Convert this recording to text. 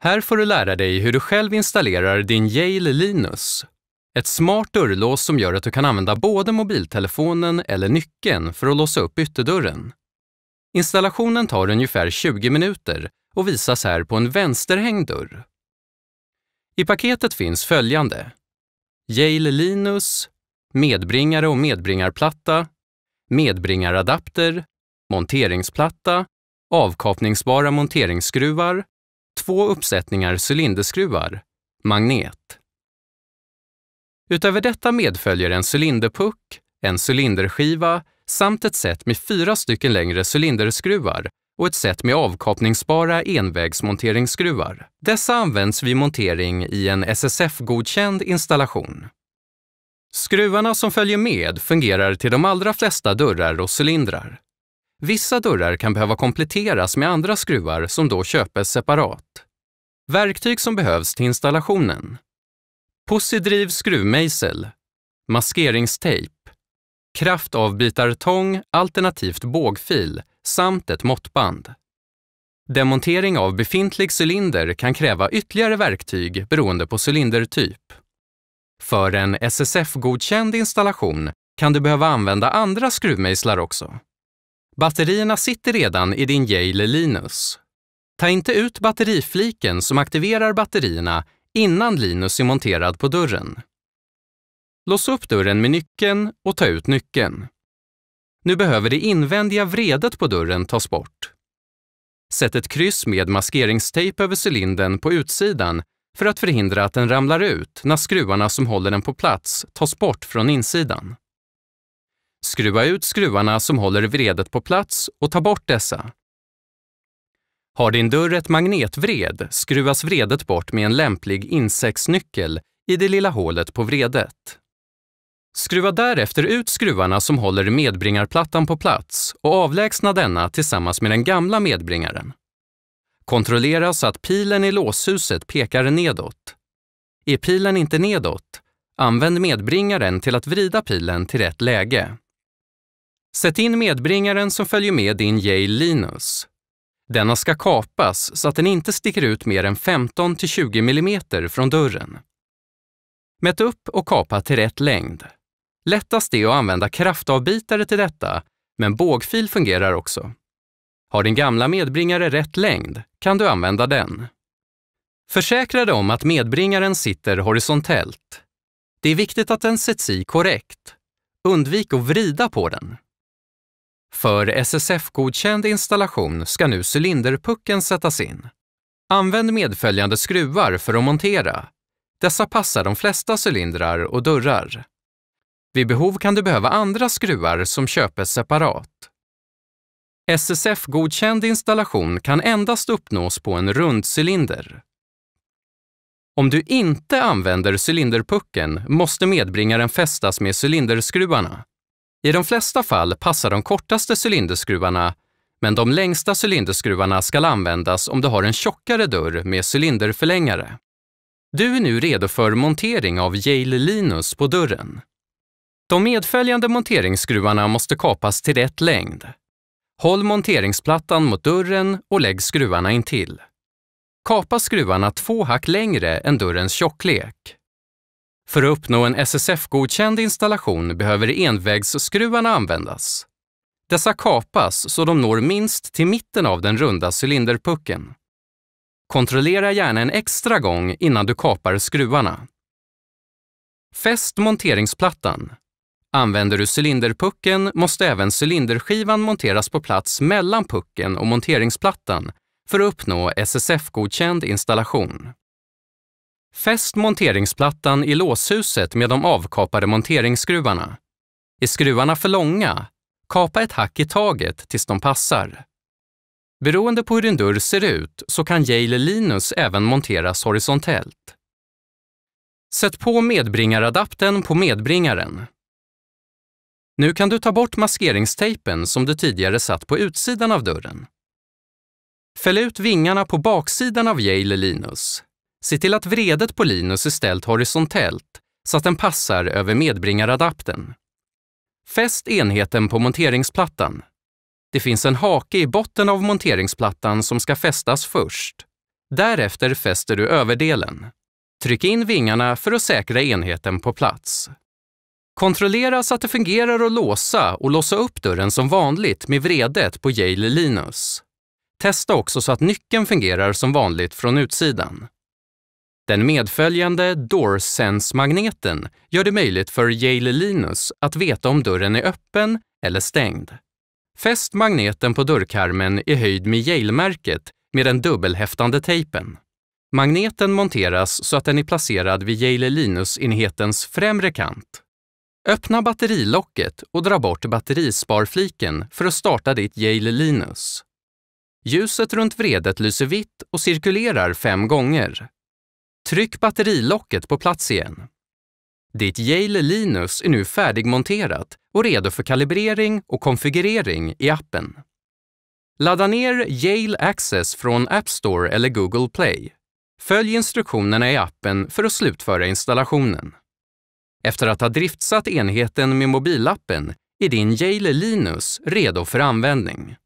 Här får du lära dig hur du själv installerar din Yale Linus. Ett smart dörrlås som gör att du kan använda både mobiltelefonen eller nyckeln för att låsa upp ytterdörren. Installationen tar ungefär 20 minuter och visas här på en vänsterhängd dörr. I paketet finns följande. Yale Linus, medbringare och medbringarplatta, medbringaradapter, monteringsplatta, avkapningsbara monteringsskruvar, två uppsättningar cylinderskruvar, magnet. Utöver detta medföljer en cylinderpuck, en cylinderskiva samt ett set med fyra stycken längre cylinderskruvar och ett set med avkapningsbara envägsmonteringsskruvar. Dessa används vid montering i en SSF-godkänd installation. Skruvarna som följer med fungerar till de allra flesta dörrar och cylindrar. Vissa dörrar kan behöva kompletteras med andra skruvar som då köpes separat. Verktyg som behövs till installationen. Posidriv skruvmejsel, maskeringstejp, kraftavbitartång alternativt bågfil samt ett måttband. Demontering av befintlig cylinder kan kräva ytterligare verktyg beroende på cylindertyp. För en SSF-godkänd installation kan du behöva använda andra skruvmejslar också. Batterierna sitter redan i din Yale Linus. Ta inte ut batterifliken som aktiverar batterierna innan Linus är monterad på dörren. Lås upp dörren med nyckeln och ta ut nyckeln. Nu behöver det invändiga vredet på dörren tas bort. Sätt ett kryss med maskeringstejp över cylindern på utsidan för att förhindra att den ramlar ut när skruvarna som håller den på plats tas bort från insidan. Skruva ut skruvarna som håller vredet på plats och ta bort dessa. Har din dörr ett magnetvred skruvas vredet bort med en lämplig insektsnyckel i det lilla hålet på vredet. Skruva därefter ut skruvarna som håller medbringarplattan på plats och avlägsna denna tillsammans med den gamla medbringaren. Kontrollera så att pilen i låshuset pekar nedåt. Är pilen inte nedåt, använd medbringaren till att vrida pilen till rätt läge. Sätt in medbringaren som följer med din Yale Linus. Denna ska kapas så att den inte sticker ut mer än 15-20 mm från dörren. Mät upp och kapa till rätt längd. Lättast är att använda kraftavbitare till detta, men bågfil fungerar också. Har din gamla medbringare rätt längd kan du använda den. Försäkra dig om att medbringaren sitter horisontellt. Det är viktigt att den sätts i korrekt. Undvik att vrida på den. För SSF-godkänd installation ska nu cylinderpucken sättas in. Använd medföljande skruvar för att montera. Dessa passar de flesta cylindrar och dörrar. Vid behov kan du behöva andra skruvar som köpes separat. SSF-godkänd installation kan endast uppnås på en rund cylinder. Om du inte använder cylinderpucken måste medbringaren fästas med cylinderskruvarna. I de flesta fall passar de kortaste cylinderskruvarna, men de längsta cylinderskruvarna ska användas om du har en tjockare dörr med cylinderförlängare. Du är nu redo för montering av Yale Linus på dörren. De medföljande monteringsskruvarna måste kapas till rätt längd. Håll monteringsplattan mot dörren och lägg skruvarna intill. Kapa skruvarna två hack längre än dörrens tjocklek. För att uppnå en SSF-godkänd installation behöver envägsskruvarna användas. Dessa kapas så de når minst till mitten av den runda cylinderpucken. Kontrollera gärna en extra gång innan du kapar skruvarna. Fäst monteringsplattan. Använder du cylinderpucken måste även cylinderskivan monteras på plats mellan pucken och monteringsplattan för att uppnå SSF-godkänd installation. Fäst monteringsplattan i låshuset med de avkapade monteringsskruvarna. Är skruvarna för långa, kapa ett hack i taget tills de passar. Beroende på hur din dörr ser ut så kan Yale Linus även monteras horisontellt. Sätt på medbringaradaptern på medbringaren. Nu kan du ta bort maskeringstejpen som du tidigare satt på utsidan av dörren. Fäll ut vingarna på baksidan av Yale Linus Se till att vredet på Linus är ställt horisontellt så att den passar över medbringaradaptern. Fäst enheten på monteringsplattan. Det finns en hake i botten av monteringsplattan som ska fästas först. Därefter fäster du överdelen. Tryck in vingarna för att säkra enheten på plats. Kontrollera så att det fungerar att låsa och låsa upp dörren som vanligt med vredet på Yale Linus. Testa också så att nyckeln fungerar som vanligt från utsidan. Den medföljande DoorSense-magneten gör det möjligt för Yale Linus att veta om dörren är öppen eller stängd. Fäst magneten på dörrkarmen i höjd med Yale-märket med den dubbelhäftande tejpen. Magneten monteras så att den är placerad vid Yale Linus-enhetens främre kant. Öppna batterilocket och dra bort batterisparfliken för att starta ditt Yale Linus. Ljuset runt vredet lyser vitt och cirkulerar fem gånger. Tryck batterilocket på plats igen. Ditt Yale Linus är nu färdigmonterat och redo för kalibrering och konfigurering i appen. Ladda ner Yale Access från App Store eller Google Play. Följ instruktionerna i appen för att slutföra installationen. Efter att ha driftsatt enheten med mobilappen är din Yale Linus redo för användning.